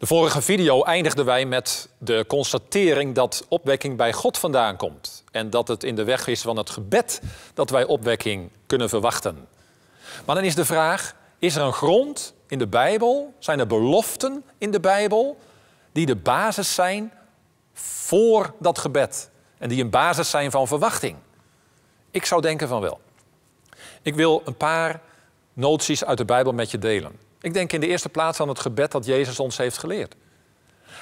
De vorige video eindigden wij met de constatering dat opwekking bij God vandaan komt. En dat het in de weg is van het gebed dat wij opwekking kunnen verwachten. Maar dan is de vraag, is er een grond in de Bijbel? Zijn er beloften in de Bijbel die de basis zijn voor dat gebed? En die een basis zijn van verwachting? Ik zou denken van wel. Ik wil een paar noties uit de Bijbel met je delen. Ik denk in de eerste plaats aan het gebed dat Jezus ons heeft geleerd.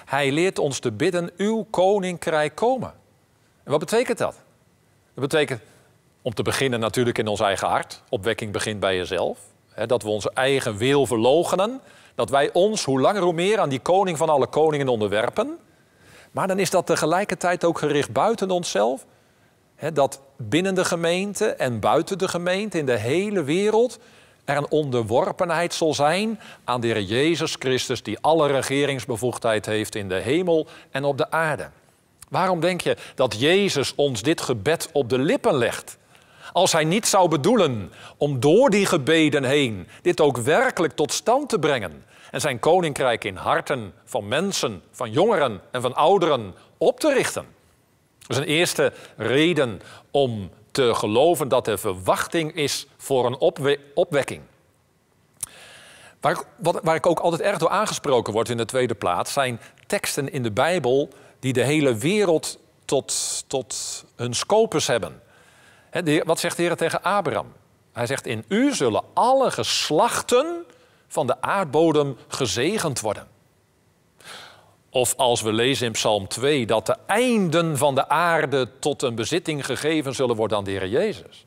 Hij leert ons te bidden, uw koninkrijk komen. En wat betekent dat? Dat betekent om te beginnen natuurlijk in ons eigen hart. Opwekking begint bij jezelf. dat we onze eigen wil verlogenen. Dat wij ons hoe langer hoe meer aan die koning van alle koningen onderwerpen. Maar dan is dat tegelijkertijd ook gericht buiten onszelf. dat binnen de gemeente en buiten de gemeente in de hele wereld er een onderworpenheid zal zijn aan de Heer Jezus Christus, die alle regeringsbevoegdheid heeft in de hemel en op de aarde. Waarom denk je dat Jezus ons dit gebed op de lippen legt? Als hij niet zou bedoelen om door die gebeden heen dit ook werkelijk tot stand te brengen en zijn koninkrijk in harten van mensen, van jongeren en van ouderen op te richten. Dat is een eerste reden om te geloven dat er verwachting is voor een opwekking. Waar ik, wat, waar ik ook altijd erg door aangesproken word in de tweede plaats, zijn teksten in de Bijbel die de hele wereld tot, tot hun scopus hebben. de, wat zegt de Heer tegen Abraham? Hij zegt: In u zullen alle geslachten van de aardbodem gezegend worden. Of als we lezen in Psalm 2 dat de einden van de aarde tot een bezitting gegeven zullen worden aan de Heer Jezus.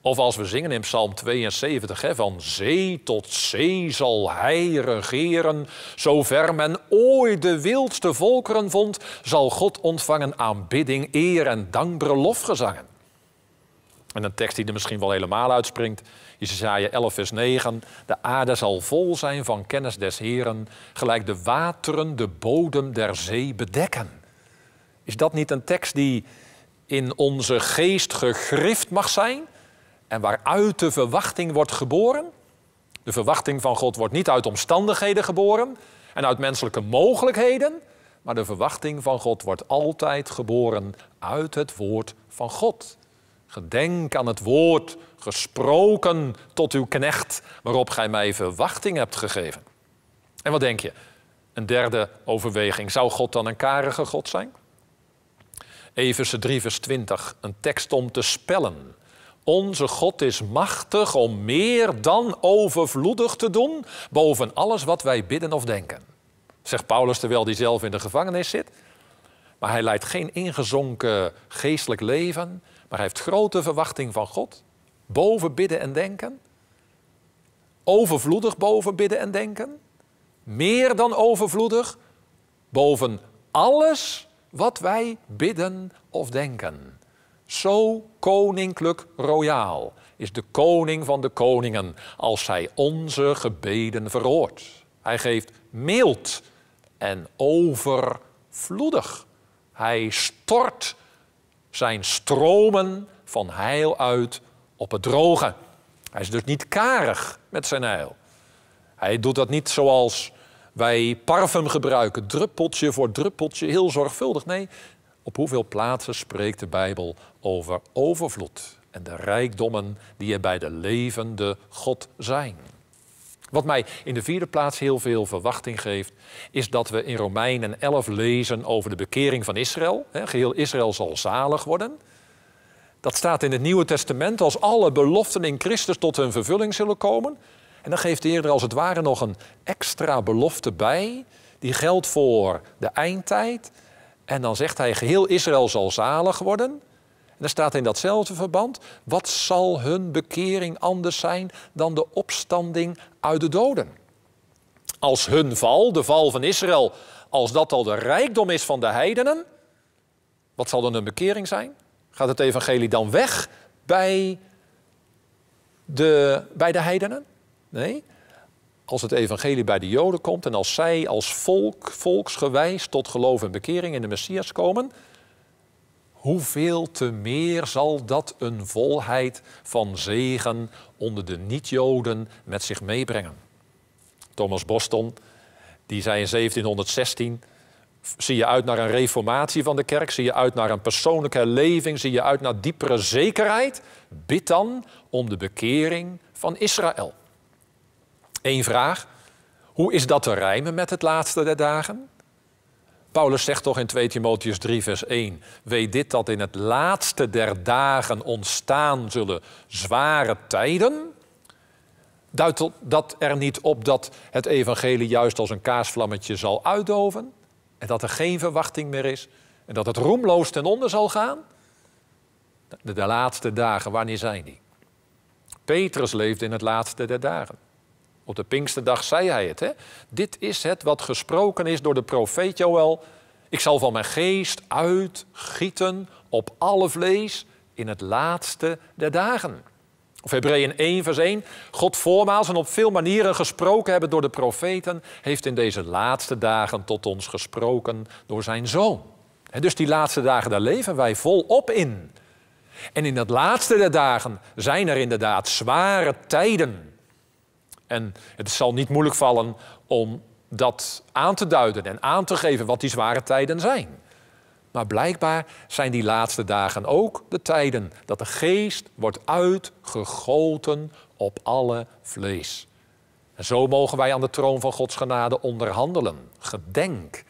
Of als we zingen in Psalm 72, hè, van zee tot zee zal hij regeren, zover men ooit de wildste volkeren vond, zal God ontvangen aanbidding, eer en dankbare lofgezangen. Met een tekst die er misschien wel helemaal uitspringt. je 11 vers 9. De aarde zal vol zijn van kennis des Heren, gelijk de wateren de bodem der zee bedekken. Is dat niet een tekst die in onze geest gegrift mag zijn? En waaruit de verwachting wordt geboren? De verwachting van God wordt niet uit omstandigheden geboren en uit menselijke mogelijkheden, maar de verwachting van God wordt altijd geboren uit het woord van God. Gedenk aan het woord gesproken tot uw knecht, waarop gij mij verwachting hebt gegeven. En wat denk je? Een derde overweging. Zou God dan een karige God zijn? Efeze 3, vers 20, een tekst om te spellen. Onze God is machtig om meer dan overvloedig te doen boven alles wat wij bidden of denken. Zegt Paulus terwijl hij zelf in de gevangenis zit. Maar hij leidt geen ingezonken geestelijk leven. Maar hij heeft grote verwachting van God. Boven bidden en denken. Overvloedig boven bidden en denken. Meer dan overvloedig. Boven alles wat wij bidden of denken. Zo koninklijk royaal is de koning van de koningen als hij onze gebeden verhoort. Hij geeft mild en overvloedig hij stort zijn stromen van heil uit op het droge. Hij is dus niet karig met zijn heil. Hij doet dat niet zoals wij parfum gebruiken, druppeltje voor druppeltje, heel zorgvuldig. Nee, op hoeveel plaatsen spreekt de Bijbel over overvloed en de rijkdommen die er bij de levende God zijn? Wat mij in de vierde plaats heel veel verwachting geeft, is dat we in Romeinen 11 lezen over de bekering van Israël. geheel Israël zal zalig worden. Dat staat in het Nieuwe Testament als alle beloften in Christus tot hun vervulling zullen komen. En dan geeft de Heer er als het ware nog een extra belofte bij, die geldt voor de eindtijd. En dan zegt hij, geheel Israël zal zalig worden. En er staat in datzelfde verband, wat zal hun bekering anders zijn dan de opstanding uit de doden? Als hun val, de val van Israël, als dat al de rijkdom is van de heidenen, wat zal dan hun bekering zijn? Gaat het evangelie dan weg bij de, bij de heidenen? Nee. Als het evangelie bij de Joden komt en als zij als volk, volksgewijs tot geloof en bekering in de Messias komen, hoeveel te meer zal dat een volheid van zegen onder de niet-Joden met zich meebrengen. Thomas Boston, die zei in 1716, zie je uit naar een reformatie van de kerk, zie je uit naar een persoonlijke leving, zie je uit naar diepere zekerheid, bid dan om de bekering van Israël. Eén vraag, hoe is dat te rijmen met het laatste der dagen? Paulus zegt toch in 2 Timotheus 3, vers 1: Weet dit dat in het laatste der dagen ontstaan zullen zware tijden? Duidt dat er niet op dat het evangelie juist als een kaasvlammetje zal uitdoven? En dat er geen verwachting meer is? En dat het roemloos ten onder zal gaan? De, de laatste dagen, wanneer zijn die? Petrus leefde in het laatste der dagen. Op de Pinksterdag zei hij het. Hè? Dit is het wat gesproken is door de profeet Joël. Ik zal van mijn geest uitgieten op alle vlees in het laatste der dagen. Of Hebreeën 1, vers 1. God voormaals en op veel manieren gesproken hebben door de profeten, heeft in deze laatste dagen tot ons gesproken door zijn zoon. dus die laatste dagen, daar leven wij volop in. En in dat laatste der dagen zijn er inderdaad zware tijden. En het zal niet moeilijk vallen om dat aan te duiden en aan te geven wat die zware tijden zijn. Maar blijkbaar zijn die laatste dagen ook de tijden dat de geest wordt uitgegoten op alle vlees. En zo mogen wij aan de troon van Gods genade onderhandelen. Gedenk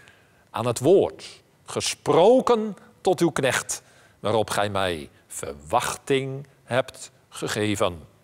aan het woord, gesproken tot uw knecht, waarop gij mij verwachting hebt gegeven.